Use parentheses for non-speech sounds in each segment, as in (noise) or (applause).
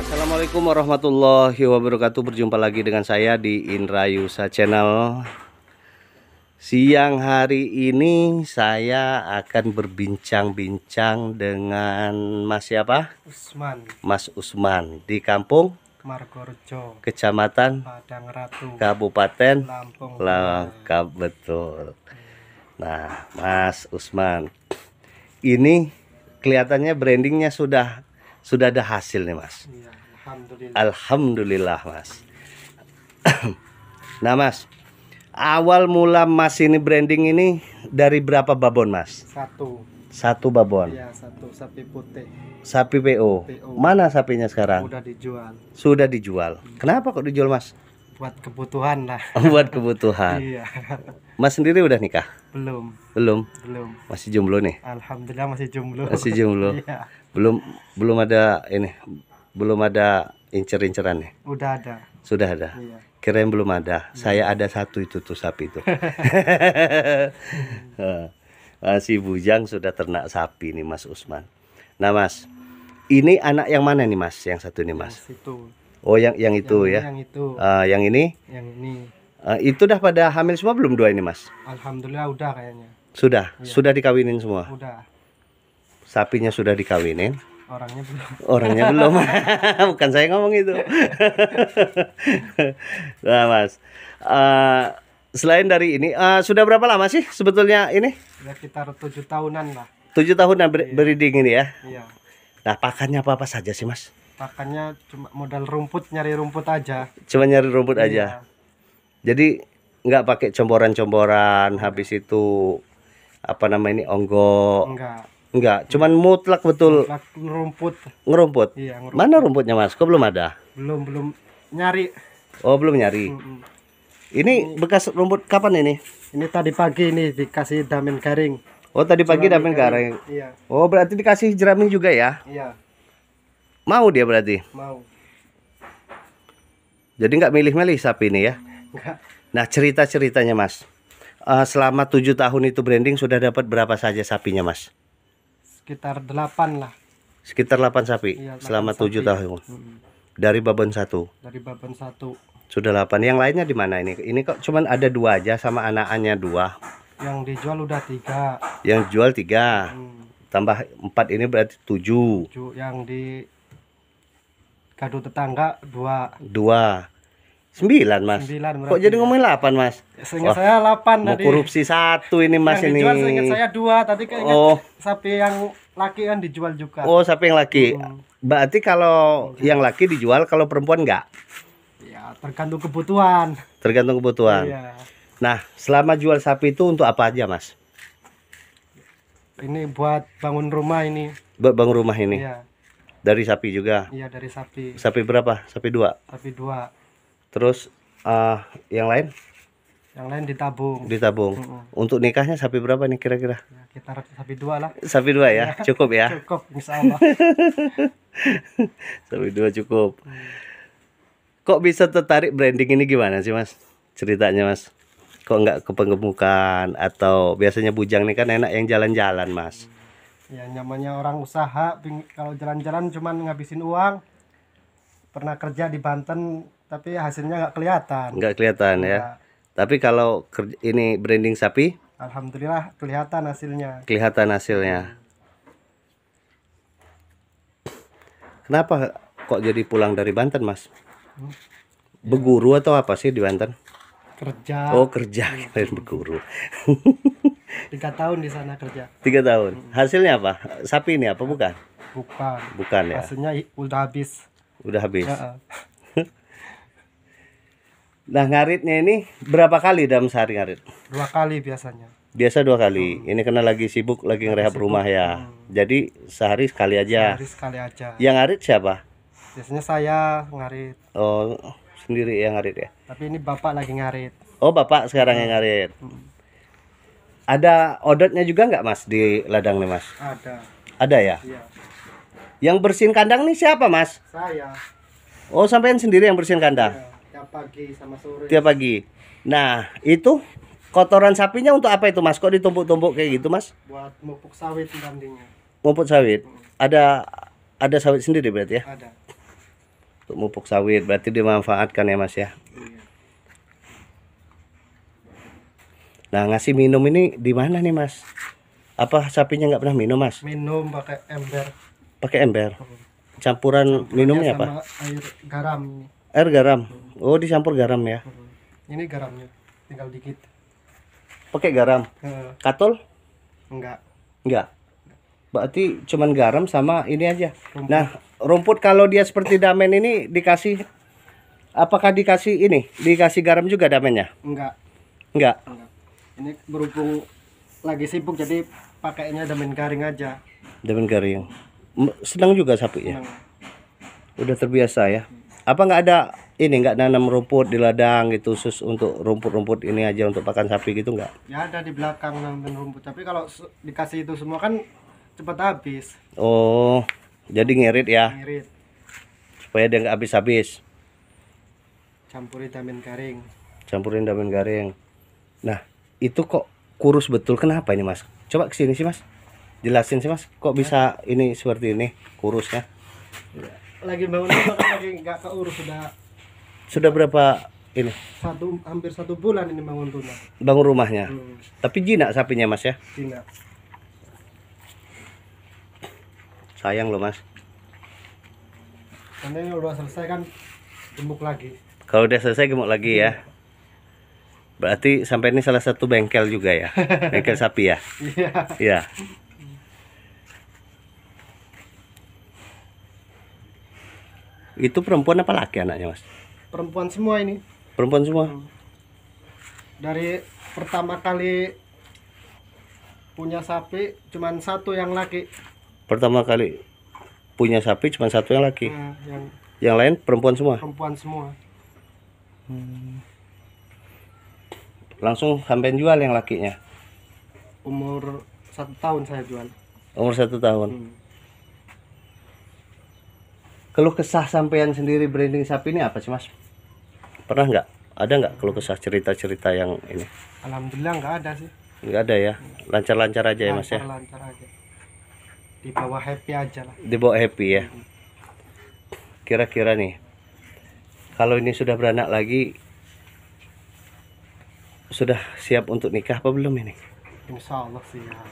Assalamualaikum warahmatullahi wabarakatuh Berjumpa lagi dengan saya di Indra Yusa Channel Siang hari ini saya akan berbincang-bincang dengan Mas siapa? Usman Mas Usman di kampung? Margorjo. Kecamatan Padang Ratu Kabupaten Lampung Lampung. betul hmm. Nah, Mas Usman, ini kelihatannya brandingnya sudah sudah ada hasil nih, Mas. Iya, alhamdulillah. Alhamdulillah, Mas. (clears throat) nah, Mas, awal mula Mas ini branding ini dari berapa babon, Mas? Satu. Satu babon. Iya, satu sapi putih. Sapi PO. PO. Mana sapinya sekarang? Sudah dijual. Sudah dijual. Hmm. Kenapa kok dijual, Mas? buat kebutuhan lah (laughs) oh, buat kebutuhan iya mas sendiri udah nikah belum belum belum masih jomblo nih alhamdulillah masih jomblo masih jomblo (laughs) iya. belum belum ada ini belum ada incer-inceran nih ya? udah ada sudah ada iya. yang belum ada iya. saya ada satu itu tuh sapi itu Masih (laughs) eh, eh, bujang sudah ternak sapi nih mas usman nah mas ini anak yang mana nih mas yang satu nih mas yang situ Oh, yang yang itu yang ya. Yang itu. Uh, yang ini? Yang ini. Uh, itu dah pada hamil semua belum dua ini, Mas? Alhamdulillah udah kayaknya. Sudah, ya. sudah dikawinin semua. Sudah. Sapinya sudah dikawinin. Orangnya belum. Orangnya (laughs) belum. (laughs) Bukan saya ngomong itu. (laughs) nah, Mas. Uh, selain dari ini, uh, sudah berapa lama sih sebetulnya ini? Ya sekitar tujuh tahunan lah. Tujuh tahunan iya. breeding iya. ini ya. Iya. Nah, pakannya apa-apa saja sih, Mas? makannya cuma modal rumput nyari rumput aja cuma nyari rumput iya. aja jadi nggak pakai comboran-comboran habis itu apa nama ini onggo Nggak. enggak cuman mutlak betul mutlak rumput ngerumput iya ngerumput. mana rumputnya mas kok belum ada belum belum nyari oh belum nyari mm Ini bekas rumput kapan ini? Ini tadi pagi ini dikasih damen garing. Oh, tadi pagi damen garing. garing. Iya. Oh, berarti dikasih jerami juga ya? Iya. Mau dia berarti? Mau. Jadi nggak milih-milih sapi ini ya? Nggak. Nah cerita-ceritanya mas, uh, selama tujuh tahun itu branding sudah dapat berapa saja sapinya mas? Sekitar delapan lah. Sekitar delapan sapi iya, 8 selama tujuh tahun. Hmm. Dari babon satu. Dari babon satu. Sudah delapan. Yang lainnya di mana ini? Ini kok cuman ada dua aja sama anakannya dua. Yang dijual udah tiga. Yang jual tiga. Hmm. Tambah empat ini berarti tujuh. Tujuh. Yang di Gaduh tetangga dua. Dua. Sembilan mas. Sembilan Kok jadi ya. ngomongin delapan mas? Seingat oh, saya delapan tadi. korupsi satu ini mas yang ini. dijual saya dua. Tadi kan oh. sapi yang laki kan dijual juga. Oh sapi yang laki. Hmm. Berarti kalau hmm. yang laki dijual, kalau perempuan enggak? Ya tergantung kebutuhan. Tergantung kebutuhan. Iya. Nah selama jual sapi itu untuk apa aja mas? Ini buat bangun rumah ini. Buat bangun rumah ini. Iya dari sapi juga. Iya, dari sapi. Sapi berapa? Sapi dua. Sapi dua. Terus uh, yang lain? Yang lain ditabung. Ditabung. Mm -hmm. Untuk nikahnya sapi berapa nih kira-kira? Ya, kita sapi dua lah. Sapi dua ya, iya. cukup ya. cukup, misalnya. (laughs) sapi dua cukup. Kok bisa tertarik branding ini gimana sih mas? Ceritanya mas? Kok nggak kepengemukan atau biasanya bujang nih kan enak yang jalan-jalan mas? Hmm ya namanya orang usaha kalau jalan-jalan cuman ngabisin uang pernah kerja di Banten tapi hasilnya nggak kelihatan nggak kelihatan ya, ya. tapi kalau ini branding sapi alhamdulillah kelihatan hasilnya kelihatan hasilnya kenapa kok jadi pulang dari Banten mas hmm? atau apa sih di Banten kerja oh kerja hmm. (laughs) beguru. (laughs) tiga tahun di sana kerja tiga tahun hasilnya apa sapi ini apa bukan bukan bukan ya hasilnya udah habis udah habis ya. (laughs) nah ngaritnya ini berapa kali dalam sehari ngarit dua kali biasanya biasa dua kali hmm. ini karena lagi sibuk lagi ngerehab rumah ya hmm. jadi sehari sekali aja sehari sekali aja yang ngarit siapa biasanya saya ngarit oh sendiri yang ngarit ya tapi ini bapak lagi ngarit oh bapak sekarang hmm. yang ngarit hmm ada odotnya juga nggak mas di ladang nih mas? Ada. Ada ya? Iya. Yang bersihin kandang nih siapa mas? Saya. Oh sampean sendiri yang bersihin kandang? Iya. Tiap pagi sama sore. Tiap pagi. Nah itu kotoran sapinya untuk apa itu mas? Kok ditumpuk-tumpuk kayak gitu mas? Buat mupuk sawit nantinya. Mupuk sawit? Hmm. Ada ada sawit sendiri berarti ya? Ada. Untuk mupuk sawit berarti dimanfaatkan ya mas ya? Iya. Nah, ngasih minum ini di mana nih, Mas? Apa sapinya nggak pernah minum, Mas? Minum pakai ember. Pakai ember. Hmm. Campuran minumnya apa? Air garam. Air garam. Oh, dicampur garam ya. Hmm. Ini garamnya tinggal dikit. Pakai garam. Hmm. Katol? Enggak. Enggak. Berarti cuman garam sama ini aja. Rumput. Nah, rumput kalau dia seperti damen ini dikasih apakah dikasih ini? Dikasih garam juga damennya? Enggak. Enggak. Enggak ini berhubung lagi sibuk jadi pakainya damen garing aja damen garing senang juga sapinya senang. udah terbiasa ya apa nggak ada ini nggak nanam rumput di ladang gitu khusus untuk rumput-rumput ini aja untuk pakan sapi gitu nggak ya ada di belakang nanam rumput tapi kalau dikasih itu semua kan cepat habis oh jadi ngirit ya ngirit supaya dia nggak habis-habis campurin damen garing campurin damen garing nah itu kok kurus betul kenapa ini mas coba kesini sih mas jelasin sih mas kok bisa ini seperti ini kurusnya lagi bangun (coughs) lagi nggak keurus sudah sudah berapa ini satu hampir satu bulan ini bangun rumah bangun rumahnya hmm. tapi jinak sapinya mas ya jinak sayang loh mas karena ini udah selesai kan gemuk lagi kalau udah selesai gemuk lagi ya iya. Berarti sampai ini salah satu bengkel juga ya, (laughs) bengkel sapi ya. Iya. iya. Itu perempuan apa laki anaknya mas? Perempuan semua ini. Perempuan semua. Hmm. Dari pertama kali punya sapi, cuma satu yang laki. Pertama kali punya sapi cuma satu yang laki. Hmm, yang... yang lain perempuan semua. Perempuan semua. Hmm langsung sampai jual yang lakinya umur satu tahun saya jual umur satu tahun hmm. keluh kesah sampean sendiri branding sapi ini apa sih mas pernah nggak ada nggak keluh kesah cerita cerita yang ini alhamdulillah nggak ada sih nggak ada ya lancar lancar aja lancar, ya mas ya lancar aja di bawah happy aja lah di bawah happy ya hmm. kira-kira nih kalau ini sudah beranak lagi sudah siap untuk nikah apa belum ini? Insya Allah siap. Ya.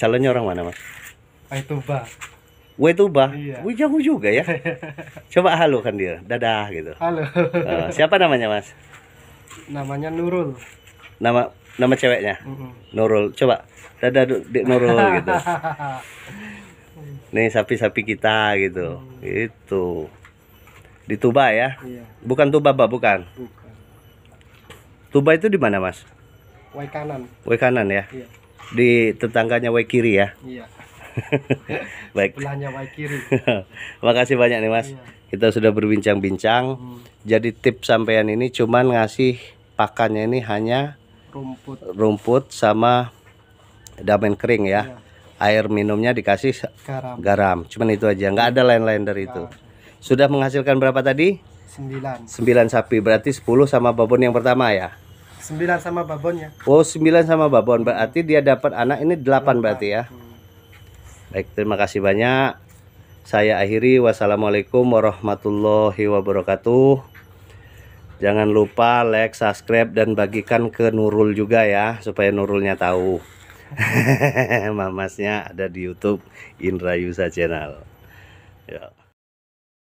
Calonnya orang mana mas? Waituba. Waituba? Iya. Wih jauh juga ya. (laughs) Coba halo kan dia, dadah gitu. Halo. Uh, siapa namanya mas? Namanya Nurul. Nama nama ceweknya? Mm hmm Nurul. Coba dadah di Nurul (laughs) gitu. Nih sapi-sapi kita gitu. Mm. Itu. Di Tuba ya? Iya. Bukan Tuba, Pak, bukan. Bukan Tuba itu di mana, Mas? Wai kanan. Wai kanan ya? Iya. Di tetangganya Wai kiri ya? Iya. (laughs) Baik. Sebelahnya Wai kiri. (laughs) Makasih banyak nih, Mas. Iya. Kita sudah berbincang-bincang. Hmm. Jadi tip sampean ini cuman ngasih pakannya ini hanya rumput rumput sama damen kering ya. Iya. Air minumnya dikasih garam. garam. Cuman itu aja, nggak ada lain-lain dari itu. Sudah menghasilkan berapa tadi? 9. 9 sapi berarti 10 sama babon yang pertama ya? 9 sama babon ya. Oh, 9 sama babon. Berarti dia dapat anak ini 8 berarti ya. Hmm. Baik, terima kasih banyak. Saya akhiri wassalamualaikum warahmatullahi wabarakatuh. Jangan lupa like, subscribe dan bagikan ke Nurul juga ya supaya Nurulnya tahu. (laughs) Mamasnya ada di YouTube Indra Yusa Channel. Ya.